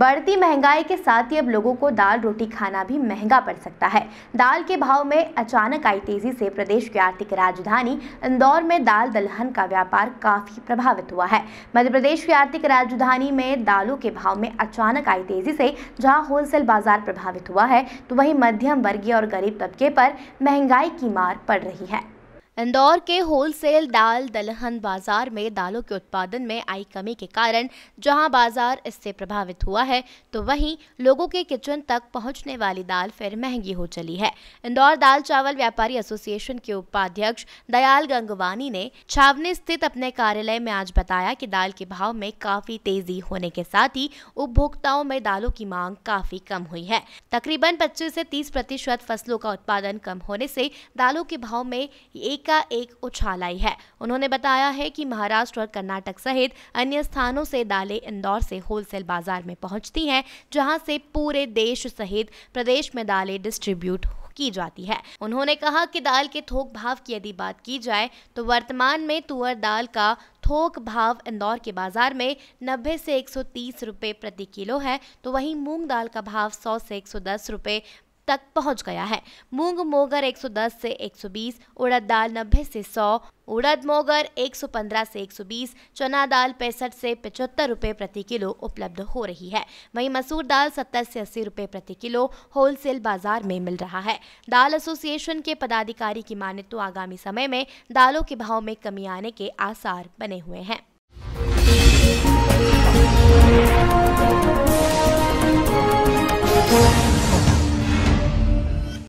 बढ़ती महंगाई के साथ ही अब लोगों को दाल रोटी खाना भी महंगा पड़ सकता है दाल के भाव में अचानक आई तेजी से प्रदेश की आर्थिक राजधानी इंदौर में दाल दलहन का व्यापार काफी प्रभावित हुआ है मध्य प्रदेश की आर्थिक राजधानी में दालों के भाव में अचानक आई तेजी से जहाँ होलसेल बाजार प्रभावित हुआ है तो वहीं मध्यम वर्गीय और गरीब तबके पर महंगाई की मार पड़ रही है इंदौर के होलसेल दाल दलहन बाजार में दालों के उत्पादन में आई कमी के कारण जहां बाजार इससे प्रभावित हुआ है तो वहीं लोगों के किचन तक पहुंचने वाली दाल फिर महंगी हो चली है इंदौर दाल चावल व्यापारी एसोसिएशन के उपाध्यक्ष दयाल गंगवानी ने छावनी स्थित अपने कार्यालय में आज बताया कि दाल के भाव में काफी तेजी होने के साथ ही उपभोक्ताओं में दालों की मांग काफी कम हुई है तकरीबन पच्चीस से तीस फसलों का उत्पादन कम होने से दालों के भाव में एक का एक उछाल आई है उन्होंने बताया है कि महाराष्ट्र और कर्नाटक सहित अन्य स्थानों से दालें इंदौर से होलसेल बाजार में पहुंचती हैं जहां से पूरे देश सहित प्रदेश में दालें डिस्ट्रीब्यूट की जाती है उन्होंने कहा कि दाल के थोक भाव की यदि बात की जाए तो वर्तमान में तुअर दाल का थोक भाव इंदौर के बाजार में 90 से 130 रुपए प्रति किलो है तो वहीं मूंग दाल का भाव 100 से 110 रुपए तक पहुंच गया है मूंग मोगर 110 से 120, उड़द दाल 90 से 100, उड़द मोगर 115 से 120, चना दाल पैंसठ से पचहत्तर रुपए प्रति किलो उपलब्ध हो रही है वहीं मसूर दाल 70 से 80 रुपए प्रति किलो होलसेल बाजार में मिल रहा है दाल एसोसिएशन के पदाधिकारी की माने तो आगामी समय में दालों के भाव में कमी आने के आसार बने हुए हैं